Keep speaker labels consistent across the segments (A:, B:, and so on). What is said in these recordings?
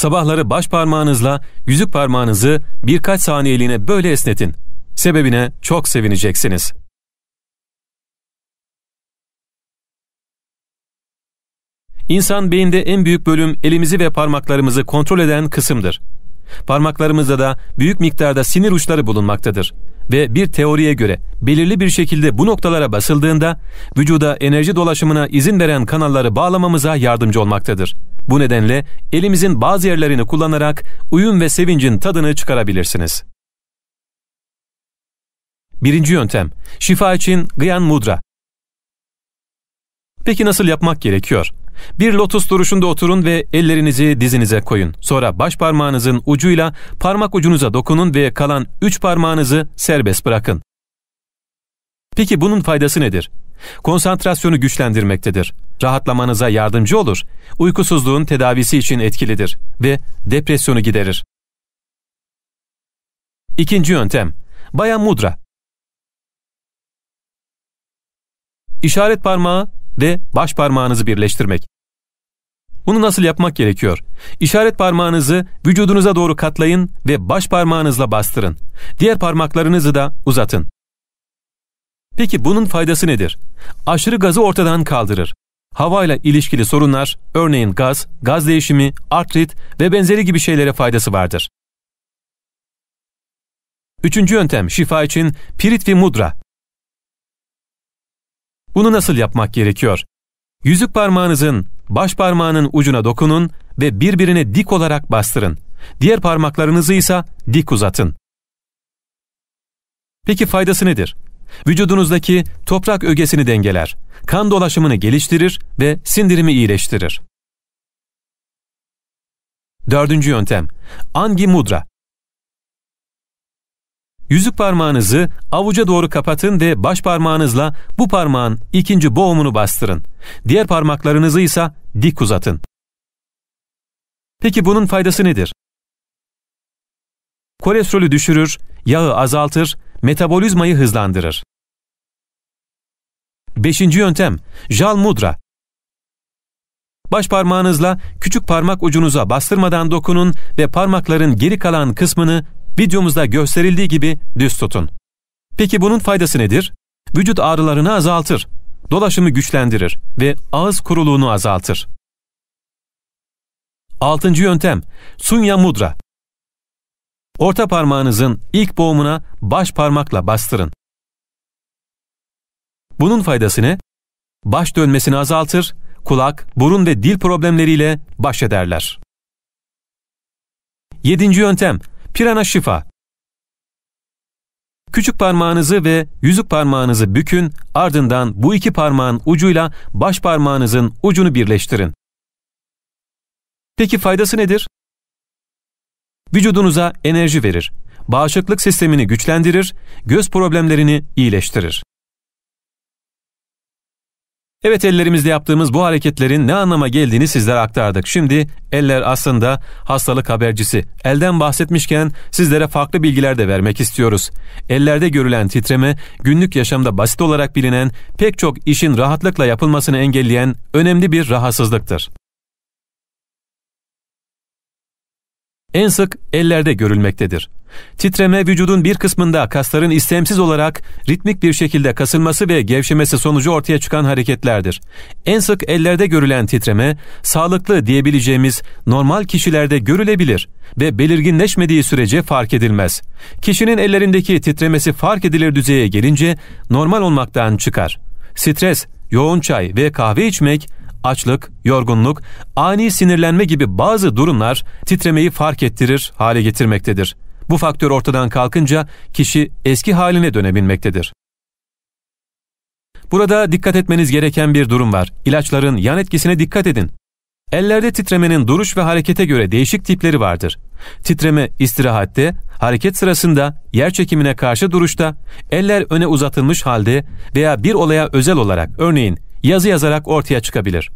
A: Sabahları baş parmağınızla yüzük parmağınızı birkaç saniyeliğine böyle esnetin. Sebebine çok sevineceksiniz. İnsan beyinde en büyük bölüm elimizi ve parmaklarımızı kontrol eden kısımdır. Parmaklarımızda da büyük miktarda sinir uçları bulunmaktadır ve bir teoriye göre belirli bir şekilde bu noktalara basıldığında vücuda enerji dolaşımına izin veren kanalları bağlamamıza yardımcı olmaktadır. Bu nedenle elimizin bazı yerlerini kullanarak uyum ve sevincin tadını çıkarabilirsiniz. Birinci yöntem, şifa için Gyan Mudra. Peki nasıl yapmak gerekiyor? Bir lotus duruşunda oturun ve ellerinizi dizinize koyun. Sonra baş parmağınızın ucuyla parmak ucunuza dokunun ve kalan üç parmağınızı serbest bırakın. Peki bunun faydası nedir? Konsantrasyonu güçlendirmektedir. Rahatlamanıza yardımcı olur. Uykusuzluğun tedavisi için etkilidir ve depresyonu giderir. İkinci yöntem Bayan Mudra İşaret parmağı ve baş parmağınızı birleştirmek. Bunu nasıl yapmak gerekiyor? İşaret parmağınızı vücudunuza doğru katlayın ve baş parmağınızla bastırın. Diğer parmaklarınızı da uzatın. Peki bunun faydası nedir? Aşırı gazı ortadan kaldırır. Havayla ilişkili sorunlar, örneğin gaz, gaz değişimi, artrit ve benzeri gibi şeylere faydası vardır. Üçüncü yöntem şifa için pirit mudra. Bunu nasıl yapmak gerekiyor? Yüzük parmağınızın Baş parmağının ucuna dokunun ve birbirine dik olarak bastırın. Diğer parmaklarınızı ise dik uzatın. Peki faydası nedir? Vücudunuzdaki toprak ögesini dengeler, kan dolaşımını geliştirir ve sindirimi iyileştirir. Dördüncü yöntem, Angi Mudra. Yüzük parmağınızı avuca doğru kapatın ve baş parmağınızla bu parmağın ikinci boğumunu bastırın. Diğer parmaklarınızı ise dik uzatın. Peki bunun faydası nedir? Kolesterolü düşürür, yağı azaltır, metabolizmayı hızlandırır. Beşinci yöntem, jal mudra. Baş parmağınızla küçük parmak ucunuza bastırmadan dokunun ve parmakların geri kalan kısmını videomuzda gösterildiği gibi düz tutun. Peki bunun faydası nedir? Vücut ağrılarını azaltır, dolaşımı güçlendirir ve ağız kuruluğunu azaltır. 6. yöntem Sunya Mudra Orta parmağınızın ilk boğumuna baş parmakla bastırın. Bunun faydasını Baş dönmesini azaltır, kulak, burun ve dil problemleriyle baş ederler. 7. yöntem Pirana şifa. Küçük parmağınızı ve yüzük parmağınızı bükün, ardından bu iki parmağın ucuyla baş parmağınızın ucunu birleştirin. Peki faydası nedir? Vücudunuza enerji verir, bağışıklık sistemini güçlendirir, göz problemlerini iyileştirir. Evet ellerimizle yaptığımız bu hareketlerin ne anlama geldiğini sizlere aktardık. Şimdi eller aslında hastalık habercisi. Elden bahsetmişken sizlere farklı bilgiler de vermek istiyoruz. Ellerde görülen titreme günlük yaşamda basit olarak bilinen pek çok işin rahatlıkla yapılmasını engelleyen önemli bir rahatsızlıktır. en sık ellerde görülmektedir. Titreme vücudun bir kısmında kasların istemsiz olarak ritmik bir şekilde kasılması ve gevşemesi sonucu ortaya çıkan hareketlerdir. En sık ellerde görülen titreme sağlıklı diyebileceğimiz normal kişilerde görülebilir ve belirginleşmediği sürece fark edilmez. Kişinin ellerindeki titremesi fark edilir düzeye gelince normal olmaktan çıkar. Stres, yoğun çay ve kahve içmek açlık, yorgunluk, ani sinirlenme gibi bazı durumlar titremeyi fark ettirir hale getirmektedir. Bu faktör ortadan kalkınca kişi eski haline dönebilmektedir. Burada dikkat etmeniz gereken bir durum var. İlaçların yan etkisine dikkat edin. Ellerde titremenin duruş ve harekete göre değişik tipleri vardır. Titreme istirahatte, hareket sırasında, yer çekimine karşı duruşta, eller öne uzatılmış halde veya bir olaya özel olarak örneğin yazı yazarak ortaya çıkabilir.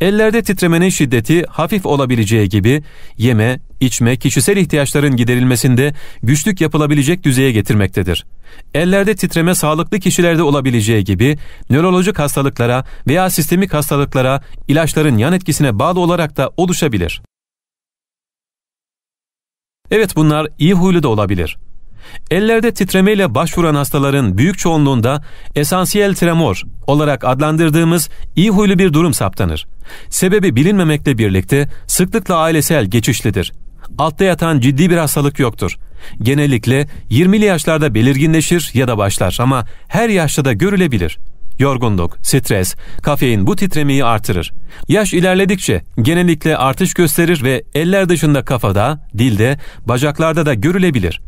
A: Ellerde titremenin şiddeti hafif olabileceği gibi yeme, içme, kişisel ihtiyaçların giderilmesinde güçlük yapılabilecek düzeye getirmektedir. Ellerde titreme sağlıklı kişilerde olabileceği gibi nörolojik hastalıklara veya sistemik hastalıklara ilaçların yan etkisine bağlı olarak da oluşabilir. Evet bunlar iyi huylu da olabilir. Ellerde titremeyle başvuran hastaların büyük çoğunluğunda esansiyel tremor olarak adlandırdığımız iyi huylu bir durum saptanır. Sebebi bilinmemekle birlikte sıklıkla ailesel geçişlidir. Altta yatan ciddi bir hastalık yoktur. Genellikle 20'li yaşlarda belirginleşir ya da başlar ama her yaşta da görülebilir. Yorgunluk, stres, kafein bu titremeyi artırır. Yaş ilerledikçe genellikle artış gösterir ve eller dışında kafada, dilde, bacaklarda da görülebilir.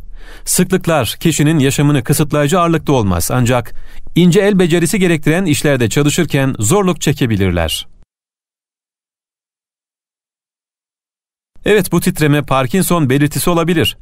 A: Sıklıklar kişinin yaşamını kısıtlayıcı ağırlıkta olmaz ancak ince el becerisi gerektiren işlerde çalışırken zorluk çekebilirler. Evet bu titreme Parkinson belirtisi olabilir.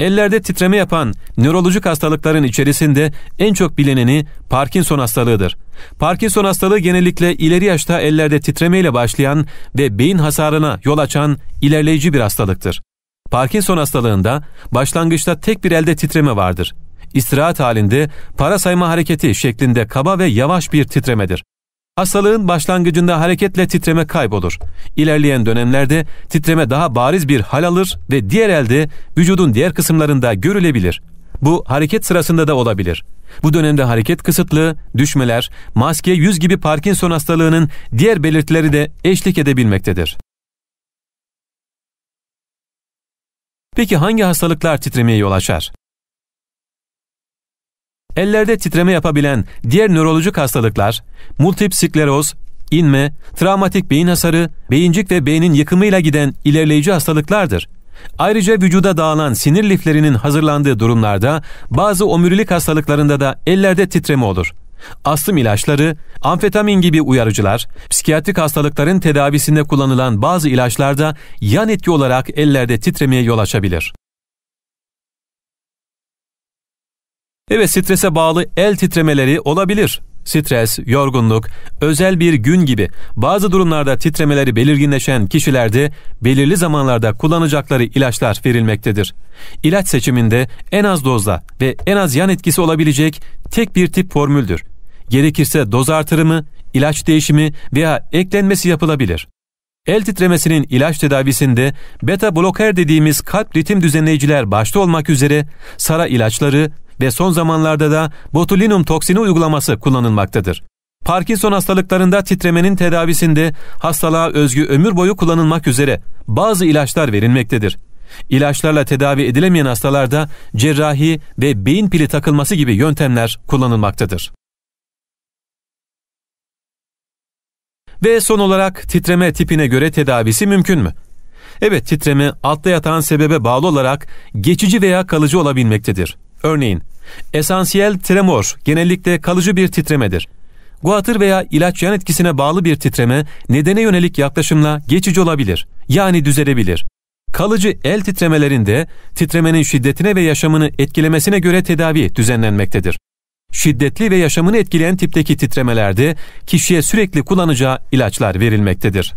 A: Ellerde titreme yapan nörolojik hastalıkların içerisinde en çok bilineni Parkinson hastalığıdır. Parkinson hastalığı genellikle ileri yaşta ellerde titremeyle başlayan ve beyin hasarına yol açan ilerleyici bir hastalıktır. Parkinson hastalığında başlangıçta tek bir elde titreme vardır. İstirahat halinde para sayma hareketi şeklinde kaba ve yavaş bir titremedir. Hastalığın başlangıcında hareketle titreme kaybolur. İlerleyen dönemlerde titreme daha bariz bir hal alır ve diğer elde vücudun diğer kısımlarında görülebilir. Bu hareket sırasında da olabilir. Bu dönemde hareket kısıtlı, düşmeler, maske, yüz gibi Parkinson hastalığının diğer belirtileri de eşlik edebilmektedir. Peki hangi hastalıklar titremeye yol açar? Ellerde titreme yapabilen diğer nörolojik hastalıklar, multip skleroz, inme, travmatik beyin hasarı, beyincik ve beynin yıkımıyla giden ilerleyici hastalıklardır. Ayrıca vücuda dağılan sinir liflerinin hazırlandığı durumlarda bazı omurilik hastalıklarında da ellerde titreme olur astım ilaçları, amfetamin gibi uyarıcılar, psikiyatrik hastalıkların tedavisinde kullanılan bazı ilaçlarda yan etki olarak ellerde titremeye yol açabilir. Evet strese bağlı el titremeleri olabilir stres, yorgunluk, özel bir gün gibi bazı durumlarda titremeleri belirginleşen kişilerde belirli zamanlarda kullanacakları ilaçlar verilmektedir. İlaç seçiminde en az dozla ve en az yan etkisi olabilecek tek bir tip formüldür. Gerekirse doz artırımı, ilaç değişimi veya eklenmesi yapılabilir. El titremesinin ilaç tedavisinde beta bloker dediğimiz kalp ritim düzenleyiciler başta olmak üzere sara ilaçları ve son zamanlarda da botulinum toksini uygulaması kullanılmaktadır. Parkinson hastalıklarında titremenin tedavisinde hastalığa özgü ömür boyu kullanılmak üzere bazı ilaçlar verilmektedir. İlaçlarla tedavi edilemeyen hastalarda cerrahi ve beyin pili takılması gibi yöntemler kullanılmaktadır. Ve son olarak titreme tipine göre tedavisi mümkün mü? Evet titreme altta yatan sebebe bağlı olarak geçici veya kalıcı olabilmektedir. Örneğin esansiyel tremor genellikle kalıcı bir titremedir. Guatır veya ilaç yan etkisine bağlı bir titreme nedene yönelik yaklaşımla geçici olabilir yani düzelebilir. Kalıcı el titremelerinde titremenin şiddetine ve yaşamını etkilemesine göre tedavi düzenlenmektedir şiddetli ve yaşamını etkileyen tipteki titremelerde kişiye sürekli kullanacağı ilaçlar verilmektedir.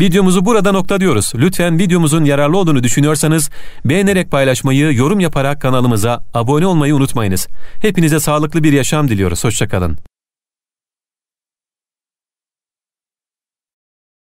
A: Videomuzu burada noktalıyoruz. Lütfen videomuzun yararlı olduğunu düşünüyorsanız beğenerek paylaşmayı, yorum yaparak kanalımıza abone olmayı unutmayınız. Hepinize sağlıklı bir yaşam diliyoruz. Hoşçakalın.